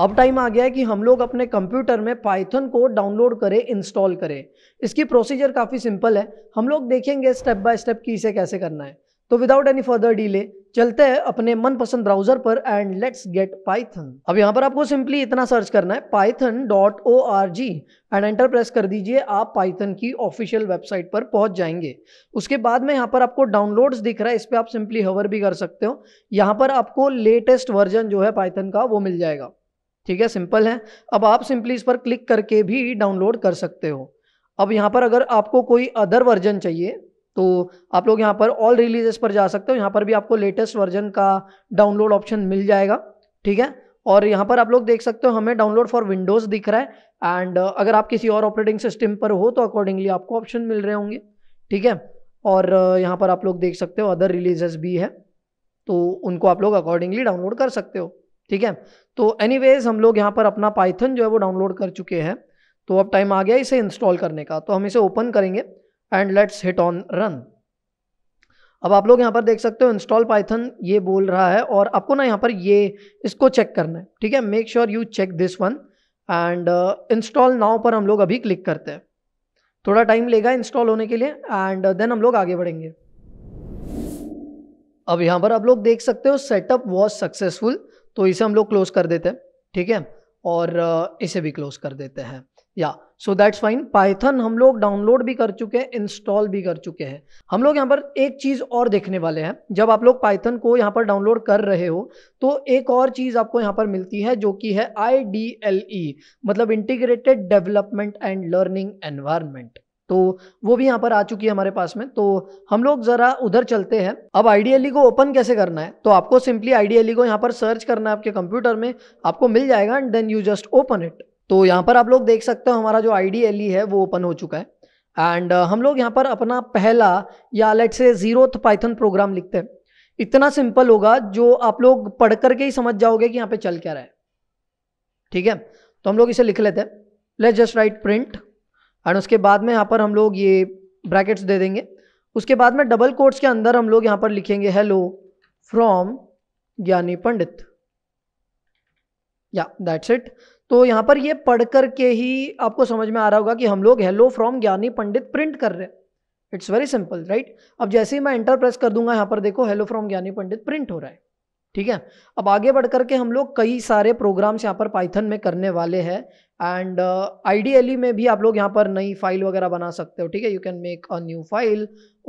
अब टाइम आ गया है कि हम लोग अपने कंप्यूटर में पाइथन को डाउनलोड करें इंस्टॉल करें इसकी प्रोसीजर काफ़ी सिंपल है हम लोग देखेंगे स्टेप बाय स्टेप कि इसे कैसे करना है तो विदाउट एनी फर्दर डिले चलते हैं अपने मनपसंद ब्राउजर पर एंड लेट्स गेट पाइथन अब यहाँ पर आपको सिंपली इतना सर्च करना है Python dot O R G and enter press कर दीजिए आप पाइथन की ऑफिशियल वेबसाइट पर पहुंच जाएंगे उसके बाद में यहाँ पर आपको डाउनलोड्स दिख रहा है इस पर आप सिंपली हवर भी कर सकते हो यहाँ पर आपको लेटेस्ट वर्जन जो है पाइथन का वो मिल जाएगा ठीक है सिंपल है अब आप सिंपली इस पर क्लिक करके भी डाउनलोड कर सकते हो अब यहाँ पर अगर आपको कोई अदर वर्जन चाहिए तो आप लोग यहाँ पर ऑल रिलीजेस पर जा सकते हो यहाँ पर भी आपको लेटेस्ट वर्जन का डाउनलोड ऑप्शन मिल जाएगा ठीक है और यहाँ पर आप लोग देख सकते हो हमें डाउनलोड फॉर विंडोज़ दिख रहा है एंड अगर आप किसी और ऑपरेटिंग सिस्टम पर हो तो अकॉर्डिंगली आपको ऑप्शन मिल रहे होंगे ठीक है और यहाँ पर आप लोग देख सकते हो अदर रिलीजेस भी है तो उनको आप लोग अकॉर्डिंगली डाउनलोड कर सकते हो ठीक है तो एनी हम लोग यहाँ पर अपना पाइथन जो है वो डाउनलोड कर चुके हैं तो अब टाइम आ गया इसे इंस्टॉल करने का तो हम इसे ओपन करेंगे and let's hit on run अब आप लोग यहाँ पर देख सकते हो इंस्टॉल पाइथन ये बोल रहा है और आपको ना यहाँ पर ये इसको चेक करना है ठीक है make sure you check this one and install now पर हम लोग अभी क्लिक करते हैं थोड़ा टाइम लेगा इंस्टॉल होने के लिए एंड देन uh, हम लोग आगे बढ़ेंगे अब यहाँ पर आप लोग देख सकते हो सेटअप वॉज सक्सेसफुल तो इसे हम लोग क्लोज कर देते हैं ठीक है और इसे भी क्लोज कर देते हैं या सो दैट्स फाइन पाइथन हम लोग डाउनलोड भी कर चुके हैं इंस्टॉल भी कर चुके हैं हम लोग यहाँ पर एक चीज़ और देखने वाले हैं जब आप लोग पाइथन को यहाँ पर डाउनलोड कर रहे हो तो एक और चीज़ आपको यहाँ पर मिलती है जो कि है आई डी एल ई मतलब integrated development and learning environment तो वो भी यहाँ पर आ चुकी है हमारे पास में तो हम लोग ज़रा उधर चलते हैं अब आईडीएलई को ओपन कैसे करना है तो आपको सिंपली आईडीएलई को यहाँ पर सर्च करना है आपके कंप्यूटर में आपको मिल जाएगा and then you just open it तो यहाँ पर आप लोग देख सकते हो हमारा जो आईडीएलई है वो ओपन हो चुका है एंड uh, हम लोग यहाँ पर अपना पहला या लेट से जीरो पाइथन प्रोग्राम लिखते हैं इतना सिंपल होगा जो आप लोग पढ़ करके ही समझ जाओगे कि यहाँ पे चल क्या रहा है ठीक है तो हम लोग इसे लिख लेते हैं let just write print and उसके बाद में यहाँ पर हम लोग ये ब्रैकेट्स दे देंगे उसके बाद में डबल कोट्स के अंदर हम लोग यहाँ पर लिखेंगे हेलो फ्रॉम ज्ञानी पंडित या दैट्स इट तो यहाँ पर ये पढ़ कर के ही आपको समझ में आ रहा होगा कि हम लोग हेलो फ्रॉम ज्ञानी पंडित प्रिंट कर रहे हैं इट्स वेरी सिंपल राइट अब जैसे ही मैं एंटर प्रेस कर दूंगा यहाँ पर देखो हेलो फ्रॉम ज्ञानी पंडित प्रिंट हो रहा है ठीक है अब आगे बढ़ करके हम लोग कई सारे प्रोग्राम्स यहाँ पर पाइथन में करने वाले हैं एंड आइडियली uh, में भी आप लोग यहाँ पर नई फाइल वगैरह बना सकते हो ठीक है you can make a new file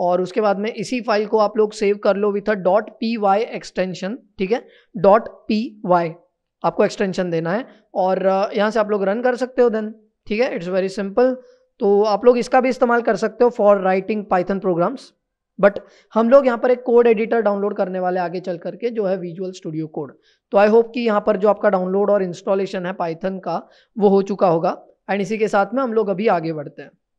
और उसके बाद में इसी फाइल को आप लोग सेव कर लो with a dot P Y extension ठीक है डॉट पी वाई आपको एक्सटेंशन देना है और uh, यहाँ से आप लोग रन कर सकते हो देन ठीक है इट्स वेरी सिंपल तो आप लोग इसका भी इस्तेमाल कर सकते हो for writing Python programs but हम लोग यहाँ पर एक कोड एडिटर डाउनलोड करने वाले आगे चल करके जो है विजुअल स्टूडियो कोड तो आई होप कि यहाँ पर जो आपका डाउनलोड और इंस्टॉलेशन है पाइथन का वो हो चुका होगा एंड इसी के साथ में हम लोग अभी आगे बढ़ते हैं